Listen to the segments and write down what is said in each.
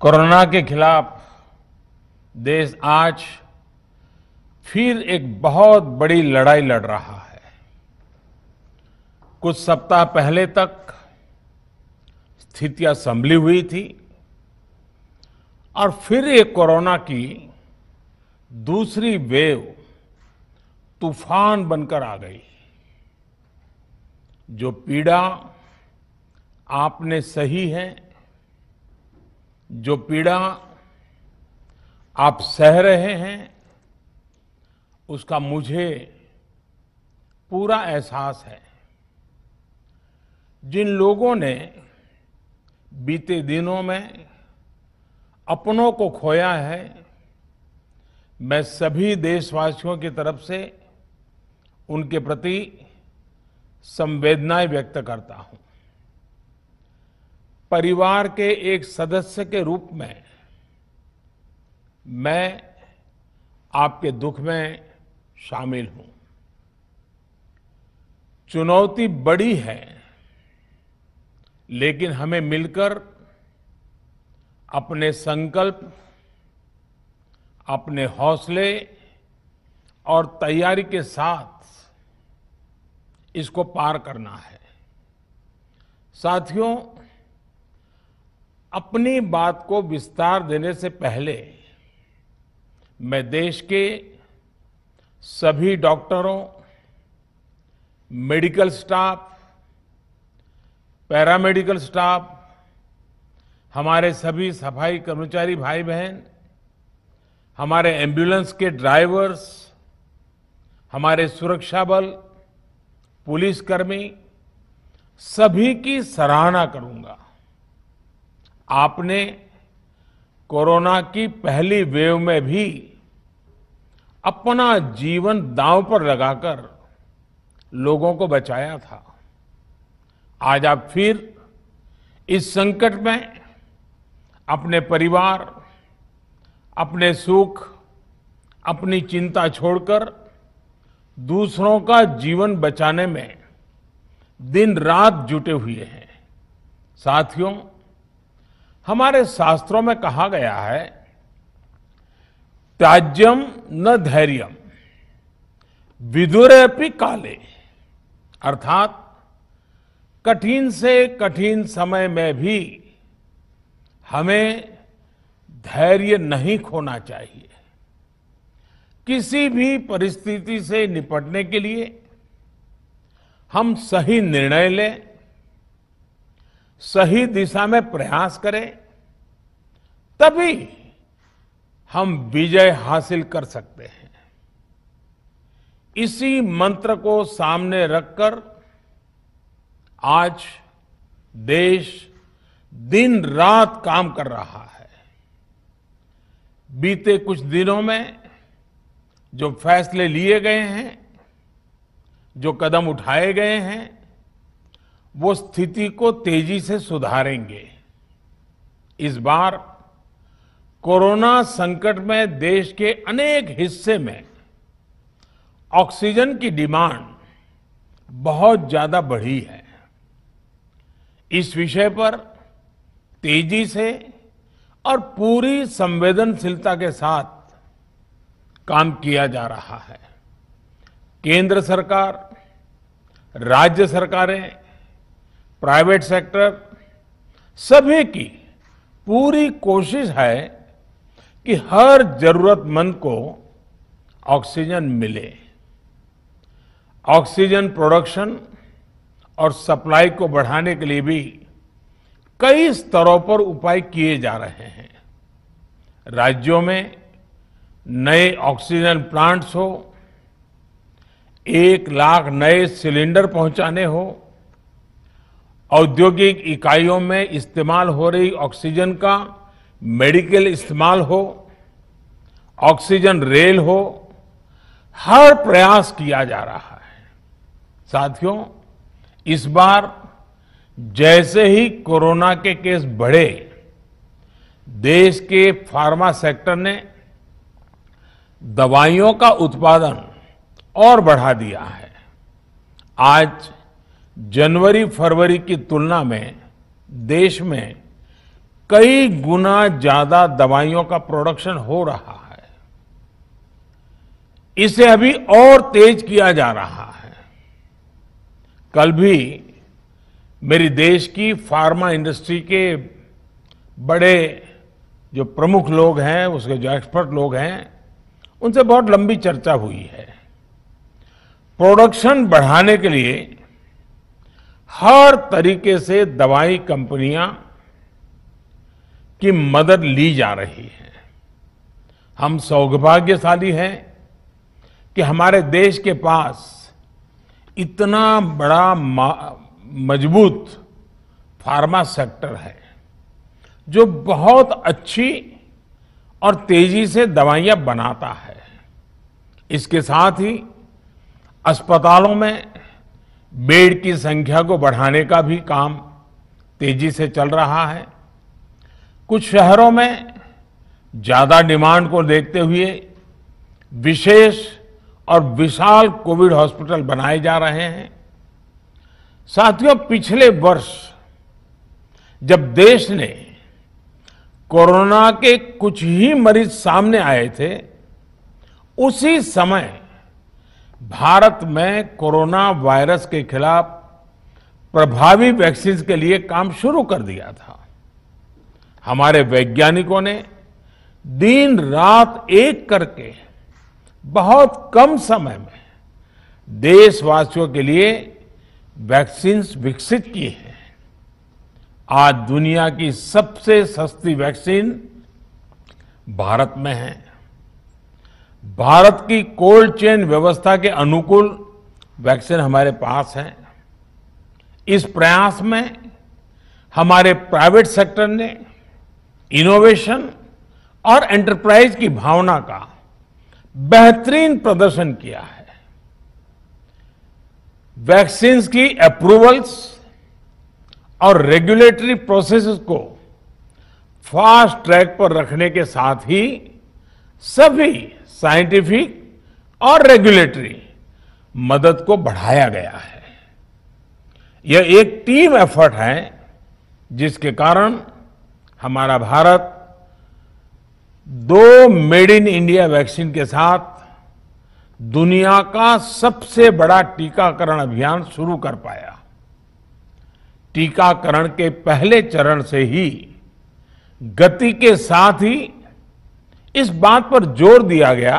Corona के खिलाफ देश आज फिर एक बहुत बड़ी लड़ाई लड़ रहा है कुछ सप्ताह पहले तक स्थितियां संभली हुई थी और फिर एक कोरोना की दूसरी वेव तूफान बनकर आ गई जो पीड़ा आपने सही है जो पीड़ा आप सह रहे हैं उसका मुझे पूरा एहसास है जिन लोगों ने बीते दिनों में अपनों को खोया है मैं सभी देशवासियों की तरफ से उनके प्रति संवेदनाएं व्यक्त करता हूं परिवार के एक सदस्य के रूप में मैं आपके दुख में शामिल हूं चुनौती बड़ी है लेकिन हमें मिलकर अपने संकल्प अपने हौसले और तैयारी के साथ इसको पार करना है साथियों अपनी बात को विस्तार देने से पहले मैं देश के सभी डॉक्टरों मेडिकल स्टाफ पैरामेडिकल स्टाफ हमारे सभी सफाई कर्मचारी भाई बहन हमारे एम्बुलेंस के ड्राइवर्स हमारे सुरक्षा बल पुलिसकर्मी सभी की सराहना करूंगा आपने कोरोना की पहली वेव में भी अपना जीवन दांव पर लगाकर लोगों को बचाया था आज आप फिर इस संकट में अपने परिवार अपने सुख अपनी चिंता छोड़कर दूसरों का जीवन बचाने में दिन रात जुटे हुए हैं साथियों हमारे शास्त्रों में कहा गया है त्याज्यम न धैर्यम विदुरे अपनी काले अर्थात कठिन से कठिन समय में भी हमें धैर्य नहीं खोना चाहिए किसी भी परिस्थिति से निपटने के लिए हम सही निर्णय लें सही दिशा में प्रयास करें तभी हम विजय हासिल कर सकते हैं इसी मंत्र को सामने रखकर आज देश दिन रात काम कर रहा है बीते कुछ दिनों में जो फैसले लिए गए हैं जो कदम उठाए गए हैं वो स्थिति को तेजी से सुधारेंगे इस बार कोरोना संकट में देश के अनेक हिस्से में ऑक्सीजन की डिमांड बहुत ज्यादा बढ़ी है इस विषय पर तेजी से और पूरी संवेदनशीलता के साथ काम किया जा रहा है केंद्र सरकार राज्य सरकारें प्राइवेट सेक्टर सभी की पूरी कोशिश है कि हर जरूरतमंद को ऑक्सीजन मिले ऑक्सीजन प्रोडक्शन और सप्लाई को बढ़ाने के लिए भी कई स्तरों पर उपाय किए जा रहे हैं राज्यों में नए ऑक्सीजन प्लांट्स हो एक लाख नए सिलेंडर पहुंचाने हो औद्योगिक इकाइयों में इस्तेमाल हो रही ऑक्सीजन का मेडिकल इस्तेमाल हो ऑक्सीजन रेल हो हर प्रयास किया जा रहा है साथियों इस बार जैसे ही कोरोना के केस बढ़े देश के फार्मा सेक्टर ने दवाइयों का उत्पादन और बढ़ा दिया है आज जनवरी फरवरी की तुलना में देश में कई गुना ज्यादा दवाइयों का प्रोडक्शन हो रहा है इसे अभी और तेज किया जा रहा है कल भी मेरी देश की फार्मा इंडस्ट्री के बड़े जो प्रमुख लोग हैं उसके जो एक्सपर्ट लोग हैं उनसे बहुत लंबी चर्चा हुई है प्रोडक्शन बढ़ाने के लिए हर तरीके से दवाई कंपनियां की मदद ली जा रही है हम सौभाग्यशाली हैं कि हमारे देश के पास इतना बड़ा मजबूत फार्मा सेक्टर है जो बहुत अच्छी और तेजी से दवाइयां बनाता है इसके साथ ही अस्पतालों में बेड की संख्या को बढ़ाने का भी काम तेजी से चल रहा है कुछ शहरों में ज्यादा डिमांड को देखते हुए विशेष और विशाल कोविड हॉस्पिटल बनाए जा रहे हैं साथियों पिछले वर्ष जब देश ने कोरोना के कुछ ही मरीज सामने आए थे उसी समय भारत में कोरोना वायरस के खिलाफ प्रभावी वैक्सीन के लिए काम शुरू कर दिया था हमारे वैज्ञानिकों ने दिन रात एक करके बहुत कम समय में देशवासियों के लिए वैक्सीन विकसित की है आज दुनिया की सबसे सस्ती वैक्सीन भारत में है भारत की कोल्ड चेन व्यवस्था के अनुकूल वैक्सीन हमारे पास है इस प्रयास में हमारे प्राइवेट सेक्टर ने इनोवेशन और एंटरप्राइज की भावना का बेहतरीन प्रदर्शन किया है वैक्सीन की अप्रूवल्स और रेगुलेटरी प्रोसेस को फास्ट ट्रैक पर रखने के साथ ही सभी साइंटिफिक और रेगुलेटरी मदद को बढ़ाया गया है यह एक टीम एफर्ट है जिसके कारण हमारा भारत दो मेड इन इंडिया वैक्सीन के साथ दुनिया का सबसे बड़ा टीकाकरण अभियान शुरू कर पाया टीकाकरण के पहले चरण से ही गति के साथ ही इस बात पर जोर दिया गया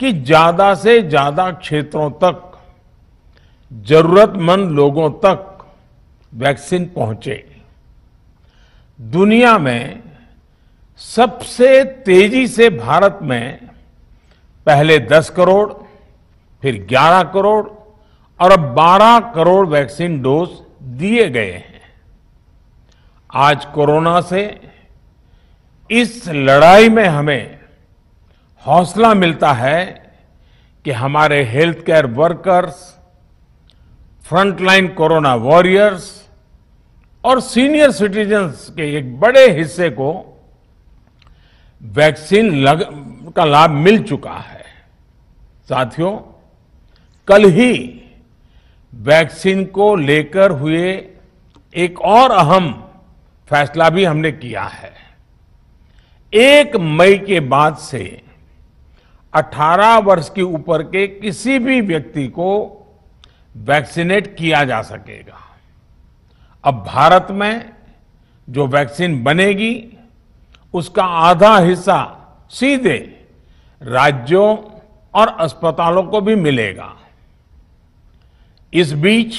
कि ज्यादा से ज्यादा क्षेत्रों तक जरूरतमंद लोगों तक वैक्सीन पहुंचे दुनिया में सबसे तेजी से भारत में पहले 10 करोड़ फिर 11 करोड़ और अब 12 करोड़ वैक्सीन डोज दिए गए हैं आज कोरोना से इस लड़ाई में हमें हौसला मिलता है कि हमारे health care workers frontline corona warriors और सीनियर सिटीजन्स के एक बड़े हिस्से को वैक्सीन लग का लाभ मिल चुका है साथियों कल ही वैक्सीन को लेकर हुए एक और अहम फैसला भी हमने किया है एक मई के बाद से 18 वर्ष के ऊपर के किसी भी व्यक्ति को वैक्सीनेट किया जा सकेगा अब भारत में जो वैक्सीन बनेगी उसका आधा हिस्सा सीधे राज्यों और अस्पतालों को भी मिलेगा इस बीच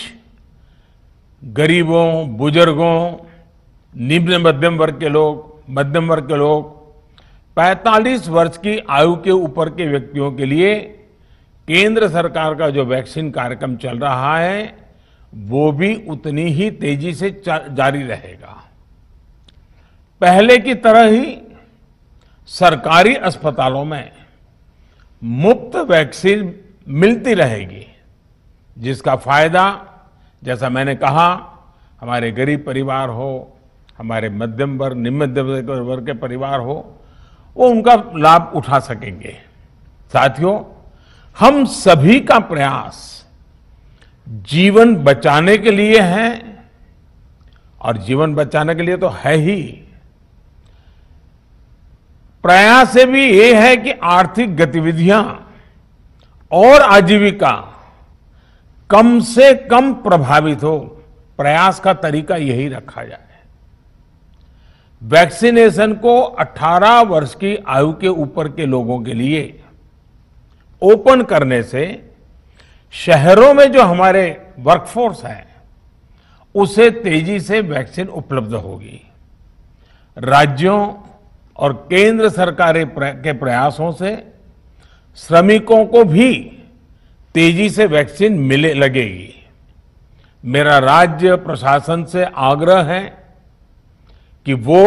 गरीबों बुजुर्गों निम्न मध्यम वर्ग के लोग मध्यम वर्ग के लोग 45 वर्ष की आयु के ऊपर के व्यक्तियों के लिए केंद्र सरकार का जो वैक्सीन कार्यक्रम चल रहा है वो भी उतनी ही तेजी से जारी रहेगा पहले की तरह ही सरकारी अस्पतालों में मुफ्त वैक्सीन मिलती रहेगी जिसका फायदा जैसा मैंने कहा हमारे गरीब परिवार हो हमारे मध्यम वर्ग निम्न मध्यम वर्ग के परिवार हो वो उनका लाभ उठा सकेंगे साथियों हम सभी का प्रयास जीवन बचाने के लिए है और जीवन बचाने के लिए तो है ही प्रयास से भी ये है कि आर्थिक गतिविधियां और आजीविका कम से कम प्रभावित हो प्रयास का तरीका यही रखा जाए वैक्सीनेशन को 18 वर्ष की आयु के ऊपर के लोगों के लिए ओपन करने से शहरों में जो हमारे वर्कफोर्स है उसे तेजी से वैक्सीन उपलब्ध होगी राज्यों और केंद्र सरकार के प्रयासों से श्रमिकों को भी तेजी से वैक्सीन मिले लगेगी मेरा राज्य प्रशासन से आग्रह है कि वो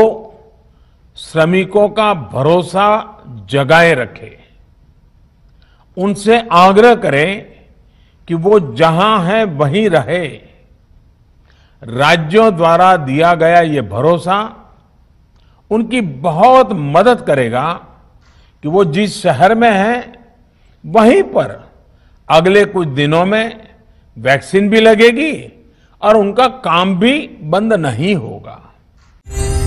श्रमिकों का भरोसा जगाए रखे उनसे आग्रह करें कि वो जहां है वहीं रहे राज्यों द्वारा दिया गया ये भरोसा उनकी बहुत मदद करेगा कि वो जिस शहर में है वहीं पर अगले कुछ दिनों में वैक्सीन भी लगेगी और उनका काम भी बंद नहीं होगा Thank you.